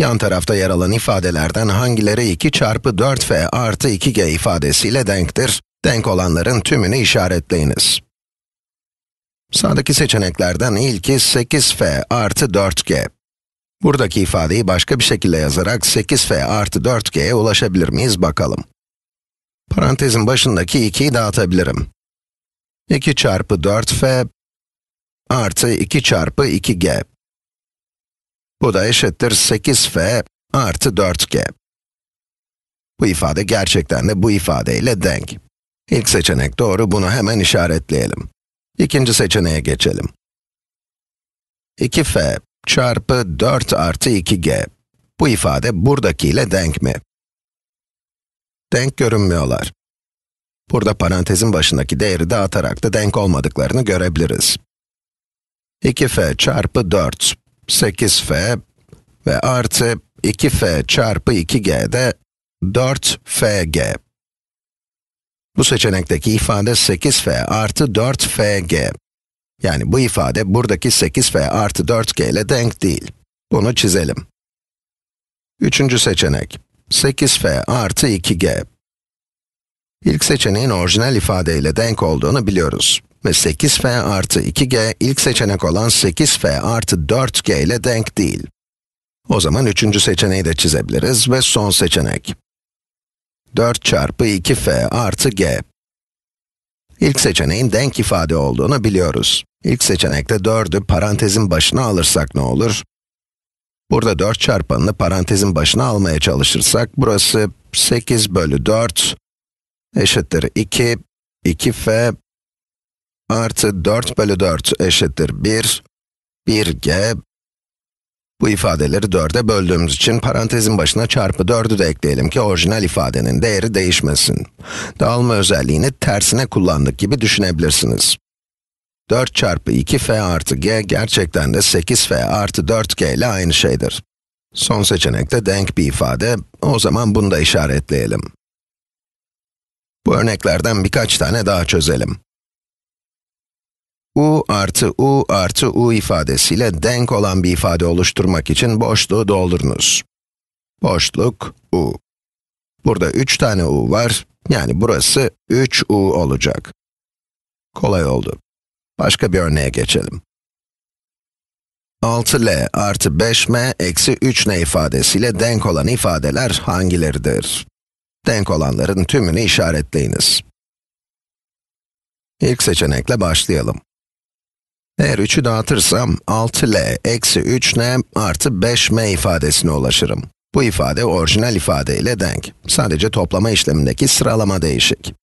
Yan tarafta yer alan ifadelerden hangileri 2 çarpı 4f artı 2g ifadesiyle denktir? Denk olanların tümünü işaretleyiniz. Sağdaki seçeneklerden ilki 8f artı 4g. Buradaki ifadeyi başka bir şekilde yazarak 8f artı 4g'ye ulaşabilir miyiz bakalım. Parantezin başındaki 2'yi dağıtabilirim. 2 çarpı 4f artı 2 çarpı 2g bu da eşittir 8f artı 4g. Bu ifade gerçekten de bu ifadeyle denk. İlk seçenek doğru, bunu hemen işaretleyelim. İkinci seçeneğe geçelim. 2f çarpı 4 artı 2g. Bu ifade buradakiyle denk mi? Denk görünmüyorlar. Burada parantezin başındaki değeri dağıtarak da denk olmadıklarını görebiliriz. 2f çarpı 4 8f ve artı 2f çarpı 2g de 4fg. Bu seçenekteki ifade 8f artı 4fg. Yani bu ifade buradaki 8f artı 4g ile denk değil. Bunu çizelim. Üçüncü seçenek. 8f artı 2g. İlk seçeneğin orijinal ifadeyle denk olduğunu biliyoruz ve 8f artı 2g ilk seçenek olan 8f artı 4g ile denk değil. O zaman üçüncü seçeneği de çizebiliriz ve son seçenek. 4 çarpı 2f artı g. İlk seçeneğin denk ifade olduğunu biliyoruz. İlk seçenekte 4'ü parantezin başına alırsak ne olur? Burada 4 çarpanını parantezin başına almaya çalışırsak, burası 8 bölü 4 eşittir 2, 2f artı 4 bölü 4 eşittir 1, 1g. Bu ifadeleri 4'e böldüğümüz için parantezin başına çarpı 4'ü de ekleyelim ki orijinal ifadenin değeri değişmesin. Dağılma özelliğini tersine kullandık gibi düşünebilirsiniz. 4 çarpı 2f artı g gerçekten de 8f artı 4g ile aynı şeydir. Son seçenekte de denk bir ifade, o zaman bunu da işaretleyelim. Bu örneklerden birkaç tane daha çözelim u artı u artı u ifadesiyle denk olan bir ifade oluşturmak için boşluğu doldurunuz. Boşluk u. Burada 3 tane u var, yani burası 3u olacak. Kolay oldu. Başka bir örneğe geçelim. 6l artı 5m eksi 3n ifadesiyle denk olan ifadeler hangileridir? Denk olanların tümünü işaretleyiniz. İlk seçenekle başlayalım. Eğer 3'ü dağıtırsam 6L eksi 3N artı 5M ifadesine ulaşırım. Bu ifade orijinal ifade ile denk. Sadece toplama işlemindeki sıralama değişik.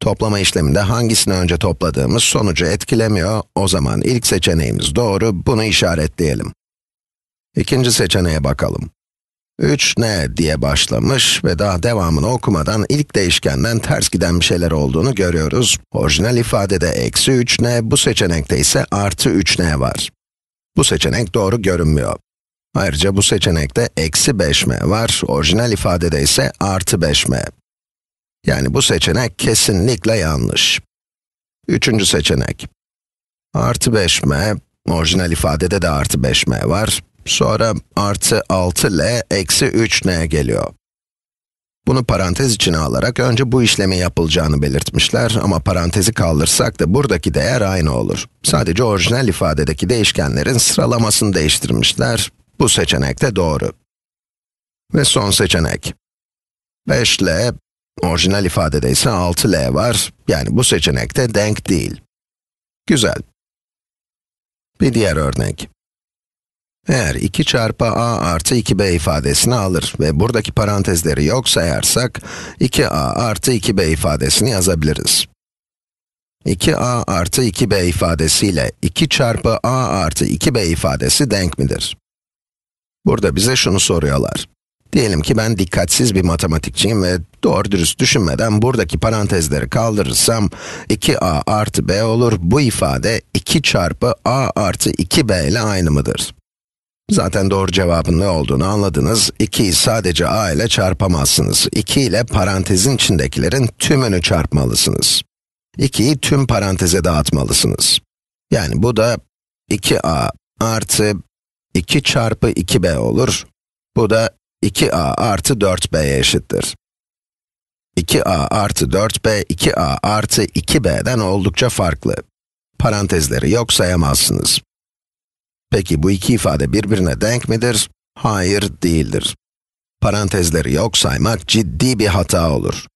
Toplama işleminde hangisini önce topladığımız sonucu etkilemiyor. O zaman ilk seçeneğimiz doğru, bunu işaretleyelim. İkinci seçeneğe bakalım. 3 ne diye başlamış ve daha devamını okumadan ilk değişkenden ters giden bir şeyler olduğunu görüyoruz. Orijinal ifadede eksi 3 ne, bu seçenekte ise artı 3 ne var. Bu seçenek doğru görünmüyor. Ayrıca bu seçenekte eksi 5 m var, orijinal ifadede ise artı 5 m. Yani bu seçenek kesinlikle yanlış. Üçüncü seçenek. Artı 5m, orijinal ifadede de artı 5m var. Sonra artı 6L eksi 3N geliyor. Bunu parantez içine alarak önce bu işlemi yapılacağını belirtmişler ama parantezi kaldırsak da buradaki değer aynı olur. Sadece orijinal ifadedeki değişkenlerin sıralamasını değiştirmişler. Bu seçenek de doğru. Ve son seçenek. 5L, orijinal ifadede ise 6L var. Yani bu seçenek de denk değil. Güzel. Bir diğer örnek. Eğer 2 çarpı a artı 2b ifadesini alır ve buradaki parantezleri yok sayarsak, 2a artı 2b ifadesini yazabiliriz. 2a artı 2b ifadesiyle 2 çarpı a artı 2b ifadesi denk midir? Burada bize şunu soruyorlar. Diyelim ki ben dikkatsiz bir matematikçiyim ve doğru dürüst düşünmeden buradaki parantezleri kaldırırsam 2a artı b olur. Bu ifade 2 çarpı a artı 2b ile aynı mıdır? Zaten doğru cevabın ne olduğunu anladınız. 2'yi sadece a ile çarpamazsınız. 2 ile parantezin içindekilerin tümünü çarpmalısınız. 2'yi tüm paranteze dağıtmalısınız. Yani bu da 2a artı 2 çarpı 2b olur. Bu da 2a artı 4b'ye eşittir. 2a artı 4b, 2a artı 2b'den oldukça farklı. Parantezleri yok sayamazsınız. Peki bu iki ifade birbirine denk midir? Hayır, değildir. Parantezleri yok saymak ciddi bir hata olur.